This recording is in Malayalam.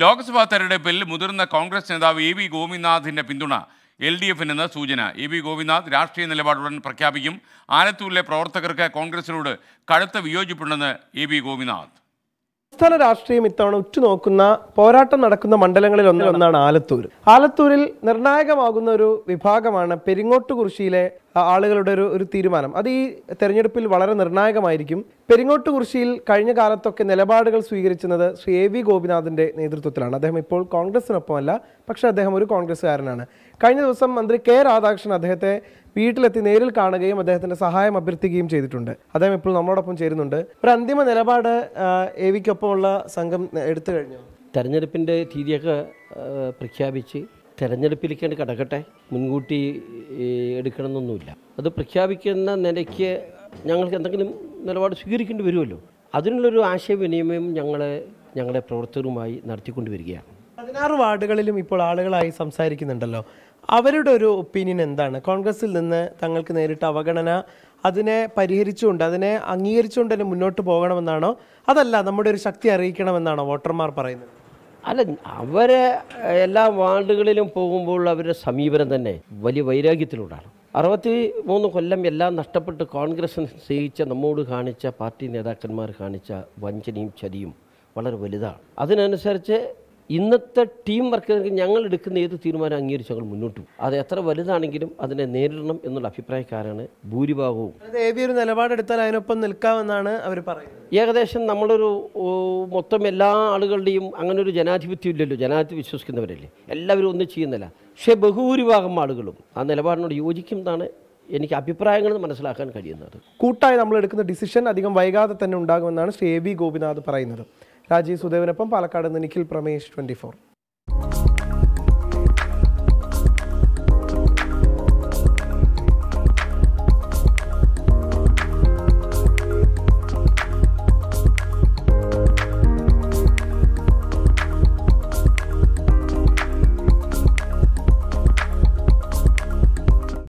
ലോക്സഭാ തെരഞ്ഞെടുപ്പിൽ മുതിർന്ന കോൺഗ്രസ് നേതാവ് എ വി ഗോപിനാഥിൻ്റെ പിന്തുണ എൽ ഡി എഫിനെന്ന് സൂചന എ വി ഗോപിനാഥ് രാഷ്ട്രീയ നിലപാടുടൻ പ്രഖ്യാപിക്കും ആലത്തൂരിലെ പ്രവർത്തകർക്ക് കോൺഗ്രസിനോട് കടുത്ത വിയോജിപ്പുണ്ടെന്ന് എ വി ഗോപിനാഥ് സംസ്ഥാന രാഷ്ട്രീയം ഇത്തവണ ഉറ്റുനോക്കുന്ന പോരാട്ടം നടക്കുന്ന മണ്ഡലങ്ങളിൽ ഒന്നിലൊന്നാണ് ആലത്തൂർ ആലത്തൂരിൽ നിർണായകമാകുന്ന ഒരു വിഭാഗമാണ് പെരിങ്ങോട്ടുകുറിശിയിലെ ആളുകളുടെ ഒരു ഒരു തീരുമാനം അത് ഈ തെരഞ്ഞെടുപ്പിൽ വളരെ നിർണായകമായിരിക്കും പെരിങ്ങോട്ട് കുറിശിയിൽ കഴിഞ്ഞ കാലത്തൊക്കെ നിലപാടുകൾ സ്വീകരിച്ചിരുന്നത് ശ്രീ എ വി ഗോപിനാഥിൻ്റെ നേതൃത്വത്തിലാണ് അദ്ദേഹം ഇപ്പോൾ കോൺഗ്രസിനൊപ്പമല്ല പക്ഷേ അദ്ദേഹം ഒരു കോൺഗ്രസ്സുകാരനാണ് കഴിഞ്ഞ ദിവസം മന്ത്രി കെ രാധാകൃഷ്ണൻ അദ്ദേഹത്തെ വീട്ടിലെത്തി നേരിൽ കാണുകയും അദ്ദേഹത്തിൻ്റെ സഹായം അഭ്യർത്ഥിക്കുകയും ചെയ്തിട്ടുണ്ട് അദ്ദേഹം ഇപ്പോൾ നമ്മളോടൊപ്പം ചേരുന്നുണ്ട് ഒരു അന്തിമ നിലപാട് എ വിക്കൊപ്പമുള്ള സംഘം എടുത്തു കഴിഞ്ഞു തെരഞ്ഞെടുപ്പിൻ്റെ തീയതിയൊക്കെ പ്രഖ്യാപിച്ച് തെരഞ്ഞെടുപ്പിലേക്കാണ് കിടക്കട്ടെ മുൻകൂട്ടി എടുക്കണമെന്നൊന്നുമില്ല അത് പ്രഖ്യാപിക്കുന്ന നിലയ്ക്ക് ഞങ്ങൾക്ക് എന്തെങ്കിലും നിലപാട് സ്വീകരിക്കേണ്ടി വരുമല്ലോ അതിനുള്ളൊരു ആശയവിനിമയം ഞങ്ങൾ ഞങ്ങളുടെ പ്രവർത്തകരുമായി നടത്തിക്കൊണ്ട് വരികയാണ് പതിനാറ് വാർഡുകളിലും ഇപ്പോൾ ആളുകളായി സംസാരിക്കുന്നുണ്ടല്ലോ അവരുടെ ഒരു ഒപ്പീനിയൻ എന്താണ് കോൺഗ്രസിൽ നിന്ന് തങ്ങൾക്ക് നേരിട്ട് അവഗണന അതിനെ പരിഹരിച്ചുകൊണ്ട് അതിനെ അംഗീകരിച്ചുകൊണ്ട് തന്നെ മുന്നോട്ട് പോകണമെന്നാണോ അതല്ല നമ്മുടെ ഒരു ശക്തി അറിയിക്കണമെന്നാണോ വോട്ടർമാർ പറയുന്നത് അല്ല അവരെ എല്ലാ വാർഡുകളിലും പോകുമ്പോൾ അവരുടെ സമീപനം തന്നെ വലിയ വൈരാഗ്യത്തിലൂടെയാണ് അറുപത്തി മൂന്ന് കൊല്ലം എല്ലാം നഷ്ടപ്പെട്ട് കോൺഗ്രസ് സ്നേഹിച്ച നമ്മോട് കാണിച്ച പാർട്ടി നേതാക്കന്മാർ കാണിച്ച വഞ്ചനയും ചതിയും വളരെ വലുതാണ് അതിനനുസരിച്ച് ഇന്നത്തെ ടീം വർക്ക് ഞങ്ങൾ എടുക്കുന്ന ഏത് തീരുമാനം അംഗീകരിച്ച് ഞങ്ങൾ മുന്നോട്ട് പോകും അത് എത്ര വലുതാണെങ്കിലും അതിനെ നേരിടണം എന്നുള്ള അഭിപ്രായക്കാരാണ് ഭൂരിഭാഗവും ഒരു നിലപാടെടുത്താൽ അതിനൊപ്പം നിൽക്കാമെന്നാണ് അവർ പറയുന്നത് ഏകദേശം നമ്മളൊരു മൊത്തം എല്ലാ ആളുകളുടെയും അങ്ങനെ ഒരു ജനാധിപത്യം ഇല്ലല്ലോ ജനാധിപത്യം വിശ്വസിക്കുന്നവരല്ലേ എല്ലാവരും ഒന്നും ചെയ്യുന്നില്ല പക്ഷേ ബഹുഭൂരിഭാഗം ആളുകളും ആ നിലപാടിനോട് എന്നാണ് എനിക്ക് അഭിപ്രായങ്ങൾ മനസ്സിലാക്കാൻ കഴിയുന്നത് കൂട്ടായി നമ്മൾ എടുക്കുന്ന ഡിസിഷൻ അധികം വൈകാതെ തന്നെ ഉണ്ടാകുമെന്നാണ് ശ്രീ എ വി ഗോപിനാഥ് പറയുന്നത് രാജീവ് സുദേവിനൊപ്പം പാലക്കാട് നിനിഖിൽ പ്രമേഷ് ട്വൻറ്റി